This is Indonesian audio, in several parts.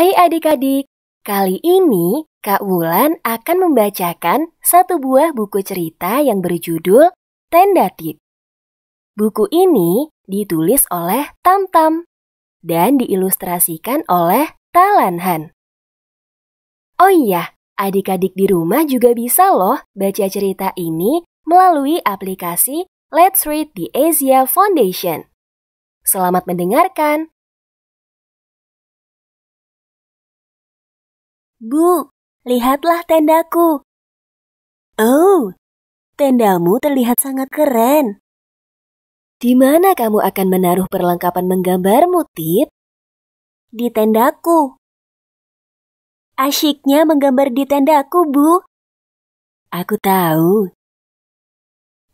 Hai adik-adik, kali ini Kak Wulan akan membacakan satu buah buku cerita yang berjudul Tenda Tit. Buku ini ditulis oleh Tamtam dan diilustrasikan oleh Talanhan. Oh iya, adik-adik di rumah juga bisa loh baca cerita ini melalui aplikasi Let's Read the Asia Foundation. Selamat mendengarkan! Bu, lihatlah tendaku. Oh, tendamu terlihat sangat keren. Di mana kamu akan menaruh perlengkapan menggambarmu, Tit? Di tendaku. Asyiknya menggambar di tendaku, Bu. Aku tahu.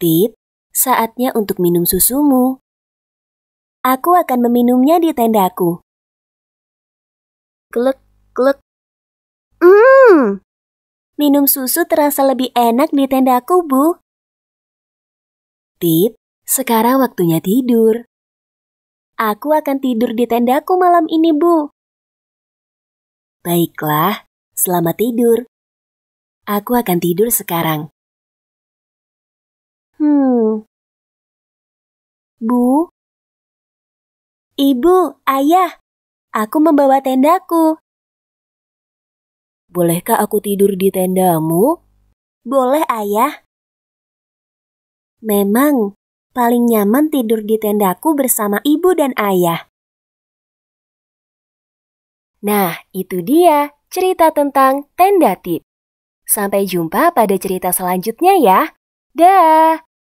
Tip, saatnya untuk minum susumu. Aku akan meminumnya di tendaku. Kluk, kluk, Hmm, minum susu terasa lebih enak di tendaku, Bu. Tip, sekarang waktunya tidur. Aku akan tidur di tendaku malam ini, Bu. Baiklah, selamat tidur. Aku akan tidur sekarang. Hmm. Bu, Ibu, Ayah, aku membawa tendaku. Bolehkah aku tidur di tendamu? Boleh, Ayah. Memang, paling nyaman tidur di tendaku bersama ibu dan ayah. Nah, itu dia cerita tentang tenda tip. Sampai jumpa pada cerita selanjutnya ya. Dah.